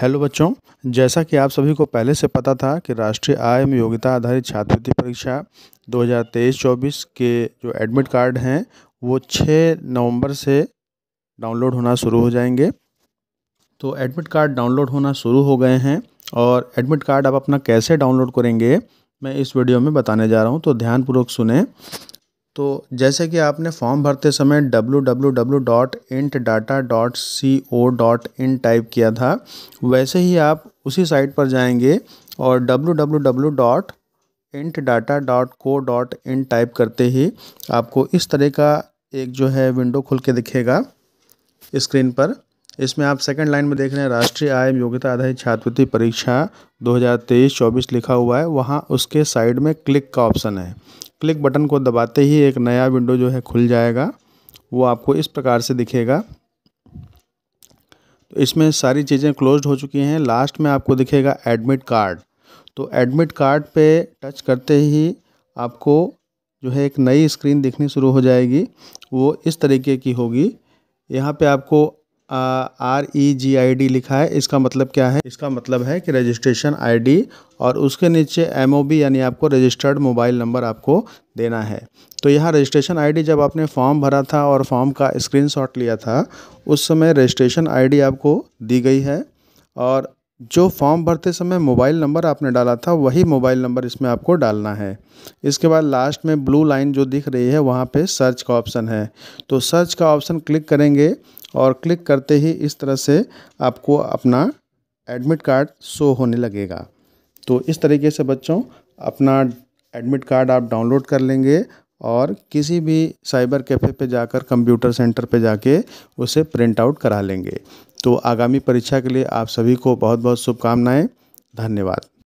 hello बच्चों जैसा कि आप सभी को पहले से पता था कि राष्ट्रीय आय एवं योग्यता आधारित छात्रवृत्ति परीक्षा 2023-24 के जो एडमिट कार्ड हैं वो 6 नवंबर से डाउनलोड होना शुरू हो जाएंगे तो एडमिट कार्ड डाउनलोड होना शुरू हो गए हैं और एडमिट कार्ड आप अपना कैसे डाउनलोड करेंगे मैं इस वीडियो में बताने जा रहा हूँ तो ध्यानपूर्वक सुने तो जैसे कि आपने फॉर्म भरते समय www.intdata.co.in टाइप किया था वैसे ही आप उसी साइट पर जाएंगे और www.intdata.co.in टाइप करते ही आपको इस तरह का एक जो है विंडो खुल के दिखेगा स्क्रीन पर इसमें आप सेकंड लाइन में देख रहे हैं राष्ट्रीय आय योग्यता आधारित छात्रवृत्ति परीक्षा 2023-24 लिखा हुआ है वहाँ उसके साइड में क्लिक का ऑप्शन है क्लिक बटन को दबाते ही एक नया विंडो जो है खुल जाएगा वो आपको इस प्रकार से दिखेगा तो इसमें सारी चीज़ें क्लोज हो चुकी हैं लास्ट में आपको दिखेगा एडमिट कार्ड तो एडमिट कार्ड पे टच करते ही आपको जो है एक नई स्क्रीन दिखनी शुरू हो जाएगी वो इस तरीके की होगी यहाँ पे आपको R E ji I D लिखा है इसका मतलब क्या है इसका मतलब है कि रजिस्ट्रेशन आईडी और उसके नीचे एम ओ बी यानी आपको रजिस्टर्ड मोबाइल नंबर आपको देना है तो यहाँ रजिस्ट्रेशन आईडी जब आपने फॉर्म भरा था और फॉर्म का स्क्रीनशॉट लिया था उस समय रजिस्ट्रेशन आईडी आपको दी गई है और जो फॉर्म भरते समय मोबाइल नंबर आपने डाला था वही मोबाइल नंबर इसमें आपको डालना है इसके बाद लास्ट में ब्लू लाइन जो दिख रही है वहाँ पे सर्च का ऑप्शन है तो सर्च का ऑप्शन क्लिक करेंगे और क्लिक करते ही इस तरह से आपको अपना एडमिट कार्ड शो होने लगेगा तो इस तरीके से बच्चों अपना एडमिट कार्ड आप डाउनलोड कर लेंगे और किसी भी साइबर कैफ़े पे जाकर कंप्यूटर सेंटर पे जाके उसे प्रिंट आउट करा लेंगे तो आगामी परीक्षा के लिए आप सभी को बहुत बहुत शुभकामनाएं धन्यवाद